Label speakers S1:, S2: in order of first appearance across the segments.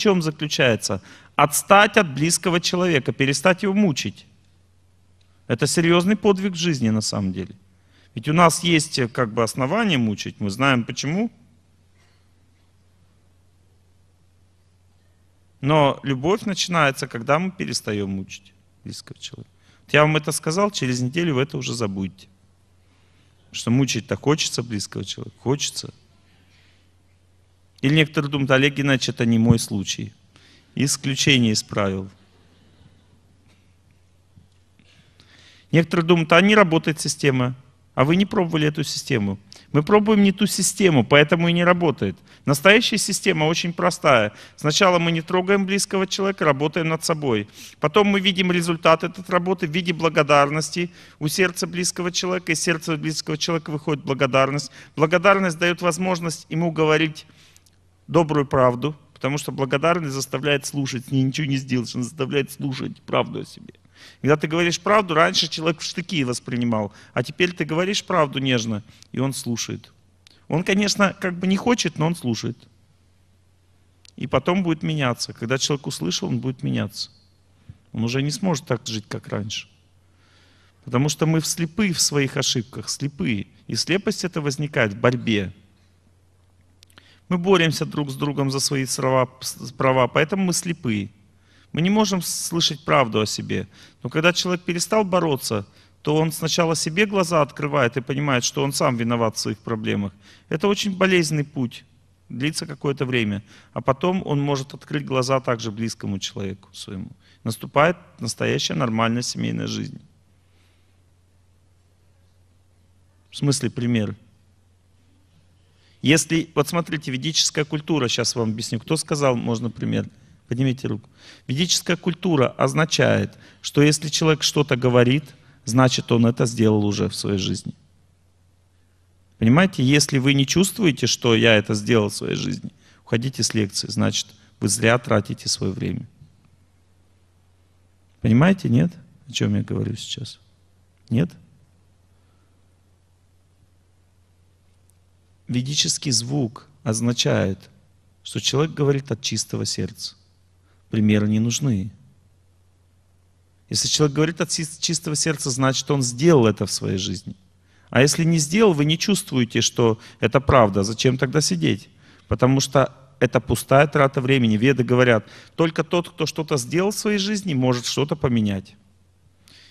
S1: чем заключается? Отстать от близкого человека, перестать его мучить. Это серьезный подвиг в жизни на самом деле. Ведь у нас есть э, как бы основания мучить, мы знаем почему. Но любовь начинается, когда мы перестаем мучить близкого человека. Вот я вам это сказал, через неделю вы это уже забудете. что мучить-то хочется близкого человека, хочется. Или некоторые думают, Олег Геннадьевич, это не мой случай. Исключение из правил. Некоторые думают, а не работает система, а вы не пробовали эту систему. Мы пробуем не ту систему, поэтому и не работает. Настоящая система очень простая. Сначала мы не трогаем близкого человека, работаем над собой. Потом мы видим результат этой работы в виде благодарности у сердца близкого человека. Из сердца близкого человека выходит благодарность. Благодарность дает возможность ему говорить добрую правду, потому что благодарность заставляет слушать, не ничего не сделаешь, он заставляет слушать правду о себе. Когда ты говоришь правду, раньше человек в штыки воспринимал, а теперь ты говоришь правду нежно, и он слушает. Он, конечно, как бы не хочет, но он слушает. И потом будет меняться. Когда человек услышал, он будет меняться. Он уже не сможет так жить, как раньше. Потому что мы слепы в своих ошибках, слепые. И слепость это возникает в борьбе мы боремся друг с другом за свои права, поэтому мы слепы. Мы не можем слышать правду о себе. Но когда человек перестал бороться, то он сначала себе глаза открывает и понимает, что он сам виноват в своих проблемах. Это очень болезненный путь, длится какое-то время. А потом он может открыть глаза также близкому человеку своему. Наступает настоящая нормальная семейная жизнь. В смысле пример? Если, вот смотрите, ведическая культура, сейчас вам объясню, кто сказал, можно пример, поднимите руку. Ведическая культура означает, что если человек что-то говорит, значит он это сделал уже в своей жизни. Понимаете, если вы не чувствуете, что я это сделал в своей жизни, уходите с лекции, значит вы зря тратите свое время. Понимаете, нет? О чем я говорю сейчас? Нет? ведический звук означает, что человек говорит от чистого сердца. Примеры не нужны. Если человек говорит от чистого сердца, значит, он сделал это в своей жизни. А если не сделал, вы не чувствуете, что это правда. Зачем тогда сидеть? Потому что это пустая трата времени. Веды говорят, только тот, кто что-то сделал в своей жизни, может что-то поменять.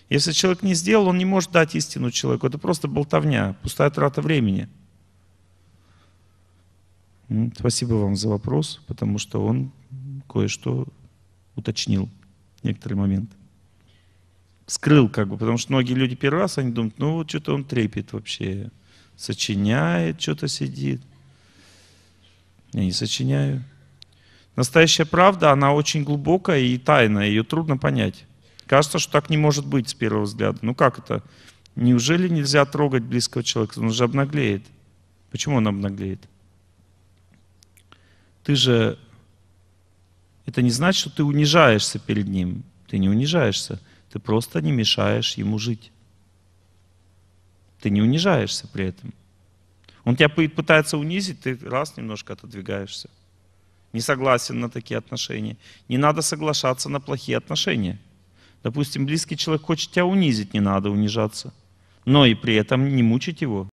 S1: Если человек не сделал, он не может дать истину человеку. Это просто болтовня, пустая трата времени. Спасибо вам за вопрос, потому что он кое-что уточнил некоторые моменты. Скрыл как бы, потому что многие люди первый раз, они думают, ну вот что-то он трепет вообще, сочиняет, что-то сидит. Я не сочиняю. Настоящая правда, она очень глубокая и тайная, ее трудно понять. Кажется, что так не может быть с первого взгляда. Ну как это? Неужели нельзя трогать близкого человека? Он же обнаглеет. Почему он обнаглеет? ты же... Это не значит, что ты унижаешься перед Ним. Ты не унижаешься. Ты просто не мешаешь Ему жить. Ты не унижаешься при этом. Он тебя пытается унизить, ты раз немножко отодвигаешься. Не согласен на такие отношения. Не надо соглашаться на плохие отношения. Допустим, близкий человек хочет тебя унизить, не надо унижаться. Но и при этом не мучить его.